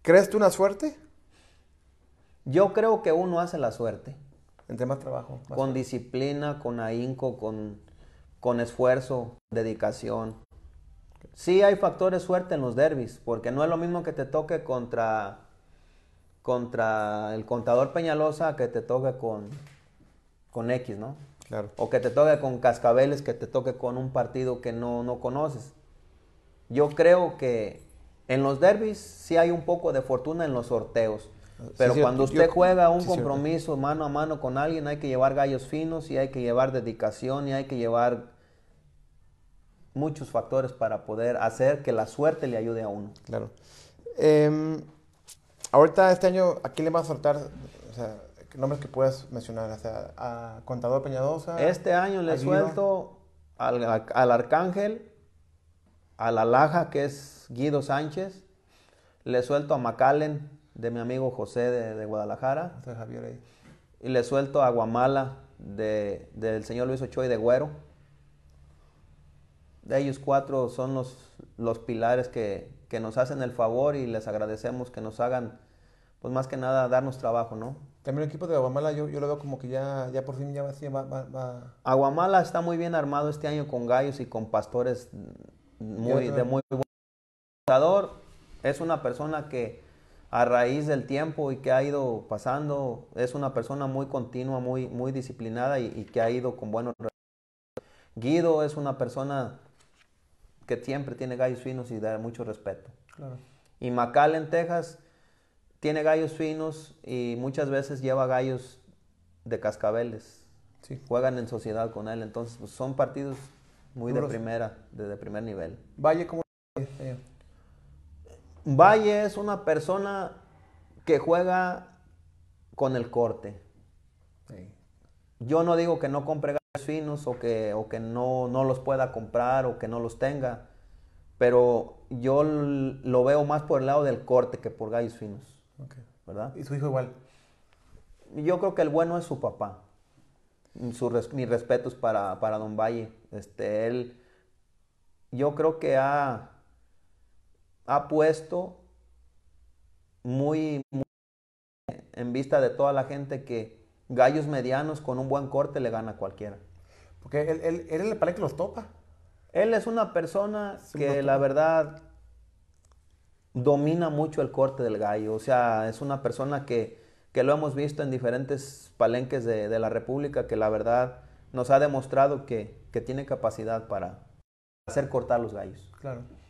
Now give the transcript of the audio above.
¿Crees tú una suerte? Yo creo que uno hace la suerte. Entre más trabajo. con disciplina, con ahínco, con, con esfuerzo, dedicación. Sí hay factores suerte en los derbis, porque no es lo mismo que te toque contra, contra el contador Peñalosa que te toque con, con X, ¿no? O que te toque con cascabeles, que te toque con un partido que no, no conoces. Yo creo que en los derbis sí hay un poco de fortuna en los sorteos. Ah, pero cuando usted juega un compromiso mano a mano con alguien, hay que llevar gallos finos y hay que llevar dedicación y hay que llevar muchos factores para poder hacer que la suerte le ayude a uno. Claro. Em, ahorita este año, ¿a quién le vas a soltar? nombres que puedas mencionar. O sea, a Contador Peñadosa. Este año le suelto al, al Arcángel, a la Laja, que es Guido Sánchez. Le suelto a Macallen, de mi amigo José de, Guadalajara. Y le suelto a Guamala, del señor Luis Ochoa y de Güero. De ellos cuatro son los, los pilares que, nos hacen el favor y les agradecemos que nos hagan, pues más que nada, darnos trabajo, ¿no? También el equipo de Guamala, yo, lo veo como que ya, ya por fin ya va, va, va. Aguamala está muy bien armado este año con gallos y con pastores de muy buen jugador. Es una persona que a raíz del tiempo y que ha ido pasando, es una persona muy continua, muy, muy disciplinada y, que ha ido con buenos resultados. Guido es una persona que siempre tiene gallos finos y da mucho respeto. Y Macal en Texas tiene gallos finos y muchas veces lleva gallos de cascabeles. Juegan en sociedad con él, entonces pues, son partidos muy de primera, desde primer nivel. Valle, ¿cómo? Valle es una persona que juega con el corte. Yo no digo que no compre gallos finos o que, o que no, los pueda comprar o que no los tenga, pero yo lo veo más por el lado del corte que por gallos finos. ¿Verdad? ¿Y su hijo igual? Yo creo que el bueno es su papá mis respetos para, Don Valle. Este, él, yo creo que ha, ha puesto muy, en vista de toda la gente que gallos medianos con un buen corte le gana a cualquiera. Porque él, él, le parece que los topa. Él es una persona que la verdad domina mucho el corte del gallo. O sea, es una persona que que lo hemos visto en diferentes palenques de, la República, que la verdad nos ha demostrado que, que tiene capacidad para hacer cortar los gallos. Claro.